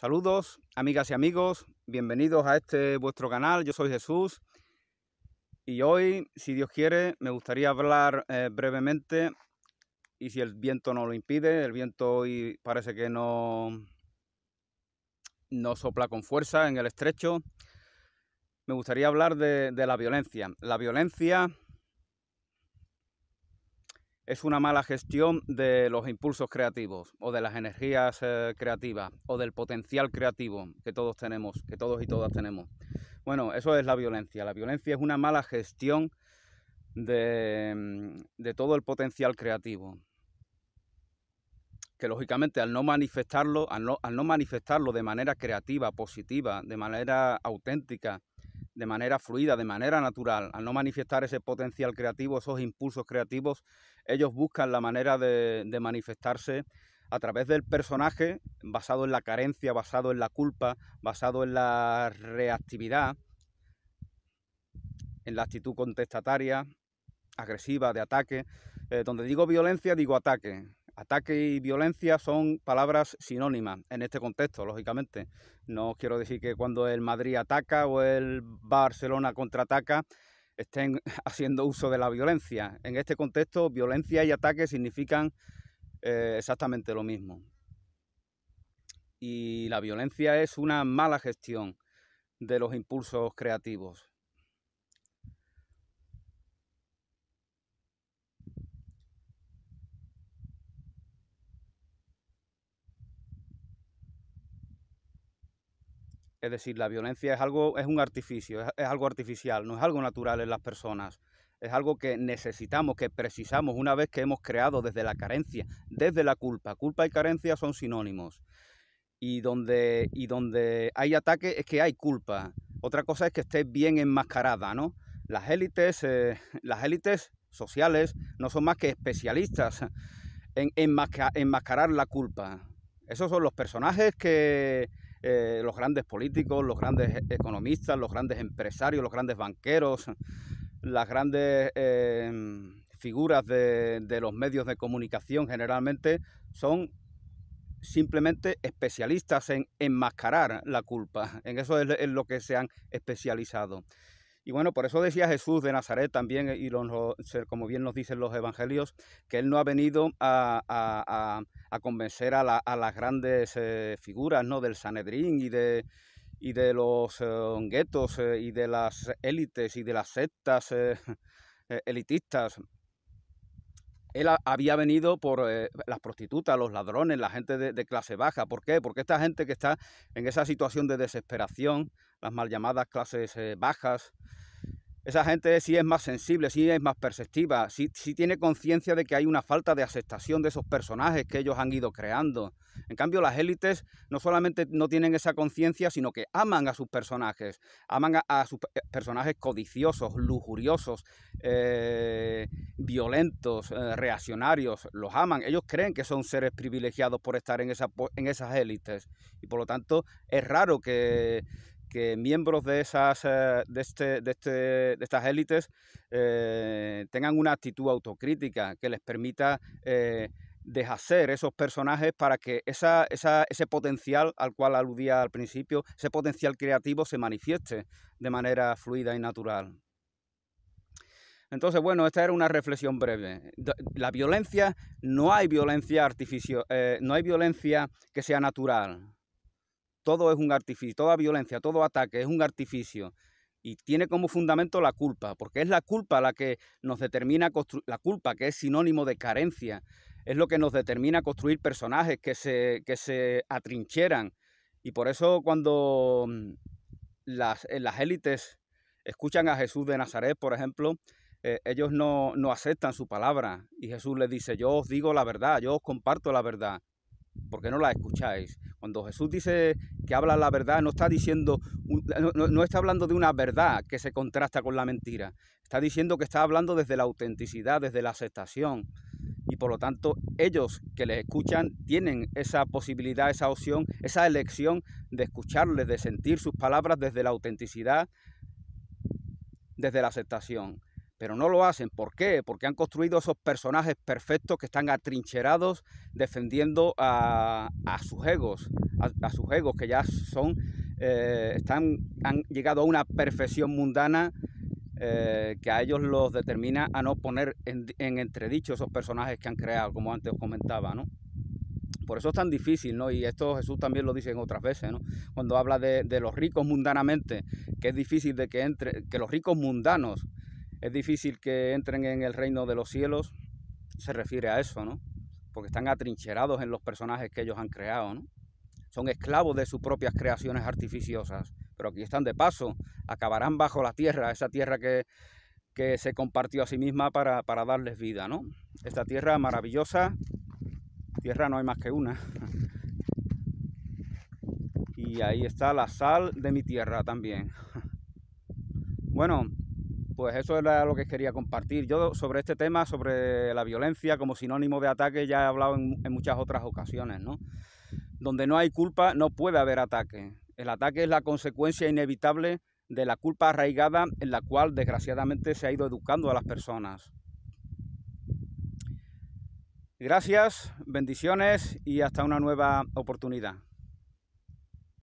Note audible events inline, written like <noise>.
Saludos, amigas y amigos, bienvenidos a este vuestro canal, yo soy Jesús y hoy, si Dios quiere, me gustaría hablar eh, brevemente y si el viento no lo impide, el viento hoy parece que no, no sopla con fuerza en el estrecho, me gustaría hablar de, de la violencia. La violencia es una mala gestión de los impulsos creativos o de las energías eh, creativas o del potencial creativo que todos tenemos, que todos y todas tenemos. Bueno, eso es la violencia. La violencia es una mala gestión de, mm, todo el potencial creativo. Que lógicamente al no manifestarlo, al no manifestarlo de manera creativa, positiva, de manera auténtica, de manera fluida, de manera natural, al no manifestar ese potencial creativo, esos impulsos creativos, ellos buscan la manera de, manifestarse a través del personaje, basado en la carencia, basado en la culpa, basado en la reactividad, en la actitud contestataria, agresiva, de ataque. Eh, donde digo violencia, digo ataque. Ataque y violencia son palabras sinónimas en este contexto, lógicamente. No quiero decir que cuando el Madrid ataca o el Barcelona contraataca estén <laughs> haciendo uso de la violencia. En este contexto, violencia y ataque significan eh, exactamente lo mismo. Y la violencia es una mala gestión de los impulsos creativos. Es decir, la violencia es algo, es un artificio, es, algo artificial, no es algo natural en las personas. Es algo que necesitamos, que precisamos una vez que hemos creado desde la carencia, desde la culpa. Culpa y carencia son sinónimos. Y donde, y donde hay ataque es que hay culpa. Otra cosa es que esté bien enmascarada, ¿no? Las élites, eh, <laughs> las élites sociales no son más que especialistas en enmascarar la culpa. Esos son los personajes que, eh, los grandes políticos, los grandes e-, economistas, los grandes empresarios, los grandes banqueros, las grandes em, figuras de, de los medios de comunicación generalmente son simplemente especialistas en enmascarar la culpa. En eso es, lo que se han especializado. Y bueno, por eso decía Jesús de Nazaret también, eh, y como bien nos dicen los evangelios, que él no ha venido a, convencer a, las grandes eh, figuras ¿no? del Sanedrín y de, los eh, guetos y de las élites y de las sectas <laughs> elitistas. Él había venido por las prostitutas, los ladrones, la gente de, de, clase baja. ¿Por qué? Porque esta gente que está en esa situación de desesperación, las mal llamadas clases eh, bajas. Esa gente sí es más sensible, sí es más perceptiva, sí, tiene conciencia de que hay una falta de aceptación de esos personajes que ellos han ido creando. En cambio, las élites no solamente no tienen esa conciencia, sino que aman a sus personajes, aman a, sus eh, personajes codiciosos, lujuriosos, eh, violentos, reaccionarios, los aman. Ellos creen que son seres privilegiados por estar en, en esas élites y por lo tanto es raro que que miembros de, esas, eh, este, este, de, estas élites eh, tengan una actitud autocrítica que les permita eh, deshacer esos personajes para que ese potencial al cual aludía al principio, ese potencial creativo se manifieste de manera fluida y natural. Entonces, bueno, esta era una reflexión breve. La violencia, no hay violencia artificial, no hay violencia que sea natural todo es un artificio, toda violencia, todo ataque es un artificio y tiene como fundamento la culpa, porque es la culpa la que nos determina construir, la culpa que es sinónimo de carencia, es lo que nos determina construir personajes que se, se atrincheran. Y por eso cuando mm, las, eh, las élites escuchan a Jesús de Nazaret, por ejemplo, eh, ellos no, no aceptan su palabra. Y Jesús les dice, yo os digo la verdad, yo os comparto la verdad porque no la escucháis. Cuando Jesús dice que habla la verdad, no está diciendo, no, está hablando de una verdad que se contrasta con la mentira. Está diciendo que está hablando desde la autenticidad, desde la aceptación. Y por lo tanto, ellos que les escuchan tienen esa posibilidad, esa opción, esa elección de escucharles, de sentir sus palabras desde la autenticidad, desde la aceptación pero no lo hacen. ¿Por qué? Porque han construido esos personajes perfectos que están atrincherados defendiendo a, sus egos, a, sus egos que ya son, eh, están, han llegado a una perfección mundana eh, que a ellos los determina a no poner en, en, entredicho esos personajes que han creado, como antes os comentaba, ¿no? Por eso es tan difícil, ¿no? Y esto Jesús también lo dice en otras veces, ¿no? Cuando habla de, los ricos mundanamente, que es difícil de que entre, que los ricos mundanos es difícil que entren en el reino de los cielos, se refiere a eso, ¿no? Porque están atrincherados en los personajes que ellos han creado, ¿no? Son esclavos de sus propias creaciones artificiosas, pero aquí están de paso, acabarán bajo la tierra, esa tierra que, se compartió a sí misma para, para darles vida, ¿no? Esta tierra maravillosa, tierra no hay más que una. <laughs> Y ahí está la sal de mi tierra también. <laughs> Bueno, pues eso era lo que quería compartir. Yo sobre este tema, sobre la violencia como sinónimo de ataque, ya he hablado en, muchas otras ocasiones, ¿no? Donde no hay culpa, no puede haber ataque. El ataque es la consecuencia inevitable de la culpa arraigada en la cual desgraciadamente se ha ido educando a las personas. Gracias, bendiciones y hasta una nueva oportunidad.